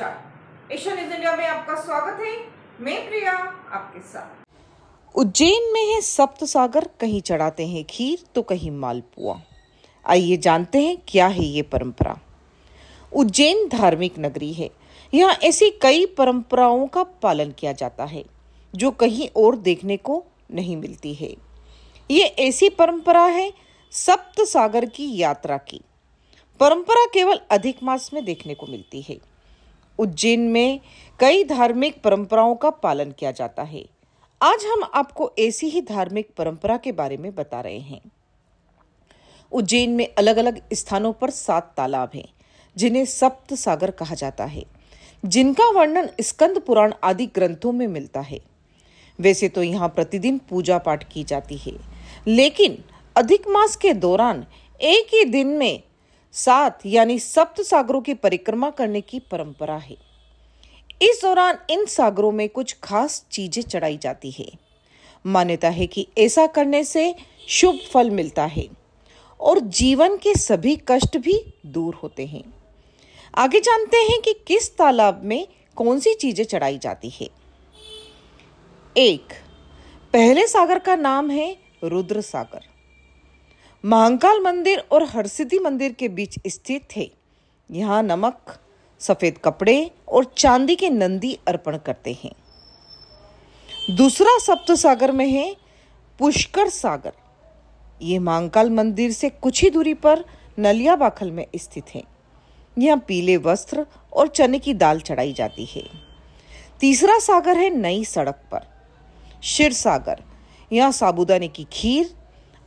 नमस्कार Asia news India में आपका स्वागत है मैं प्रिया आपके साथ उज्जैन में है सप्त सागर कहीं चढ़ाते हैं खीर तो कहीं मालपुआ आइए जानते हैं क्या है ये परंपरा उज्जैन धार्मिक नगरी है यहाँ ऐसी कई परंपराओं का पालन किया जाता है जो कहीं और देखने को नहीं मिलती है ये ऐसी परंपरा है सप्त सागर की यात्रा की परंपरा केवल अधिक मास में देखने को मिलती है उज्जैन में कई धार्मिक परंपराओं का पालन किया जाता है आज हम आपको ऐसी ही धार्मिक परंपरा के बारे में बता रहे हैं उज्जैन में अलग अलग स्थानों पर सात तालाब हैं जिन्हें सप्त सागर कहा जाता है जिनका वर्णन स्कंद पुराण आदि ग्रंथों में मिलता है वैसे तो यहाँ प्रतिदिन पूजा पाठ की जाती है लेकिन अधिक मास के दौरान एक ही दिन में सात यानी सप्त सागरों की परिक्रमा करने की परंपरा है इस दौरान इन सागरों में कुछ खास चीजें चढ़ाई जाती है मान्यता है कि ऐसा करने से शुभ फल मिलता है और जीवन के सभी कष्ट भी दूर होते हैं आगे जानते हैं कि किस तालाब में कौन सी चीजें चढ़ाई जाती है एक पहले सागर का नाम है रुद्र सागर महाकाल मंदिर और हरसिद्धि मंदिर के बीच स्थित थे यहाँ नमक सफ़ेद कपड़े और चांदी के नंदी अर्पण करते हैं दूसरा सप्त सागर में है पुष्कर सागर ये महाकाल मंदिर से कुछ ही दूरी पर नलिया बाखल में स्थित है यहाँ पीले वस्त्र और चने की दाल चढ़ाई जाती है तीसरा सागर है नई सड़क पर शिर सागर यहाँ साबुदाने की खीर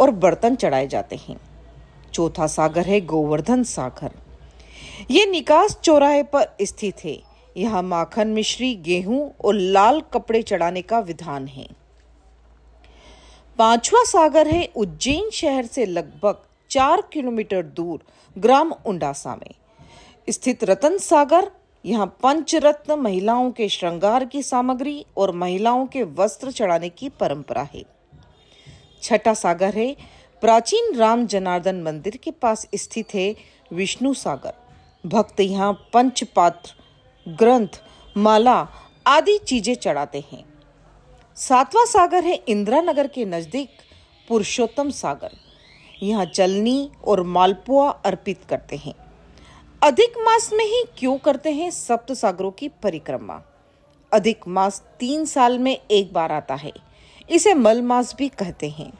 और बर्तन चढ़ाए जाते हैं चौथा सागर है गोवर्धन सागर ये निकास चौराहे पर स्थित है यहाँ माखन मिश्री गेहूं और लाल कपड़े चढ़ाने का विधान है पांचवा सागर है उज्जैन शहर से लगभग चार किलोमीटर दूर ग्राम उंडासा में स्थित रतन सागर यहाँ पंचरत्न महिलाओं के श्रृंगार की सामग्री और महिलाओं के वस्त्र चढ़ाने की परंपरा है छठा सागर है प्राचीन राम जनार्दन मंदिर के पास स्थित है विष्णु सागर भक्त यहाँ पंचपात्र ग्रंथ माला आदि चीजें चढ़ाते हैं सातवां सागर है इंदिरा नगर के नजदीक पुरुषोत्तम सागर यहाँ चलनी और मालपुआ अर्पित करते हैं अधिक मास में ही क्यों करते हैं सप्त सागरों की परिक्रमा अधिक मास तीन साल में एक बार आता है इसे मलमास भी कहते हैं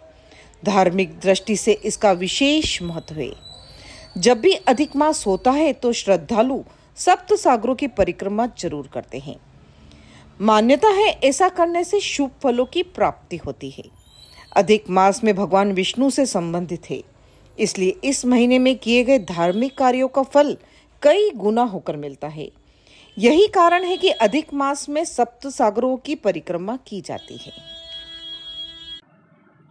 धार्मिक दृष्टि से इसका विशेष महत्व है जब भी अधिक मास होता है तो श्रद्धालु सप्त सागरों की परिक्रमा जरूर करते हैं मान्यता है ऐसा करने से शुभ फलों की प्राप्ति होती है अधिक मास में भगवान विष्णु से संबंधित है इसलिए इस महीने में किए गए धार्मिक कार्यों का फल कई गुना होकर मिलता है यही कारण है कि अधिक मास में सप्त सागरों की परिक्रमा की जाती है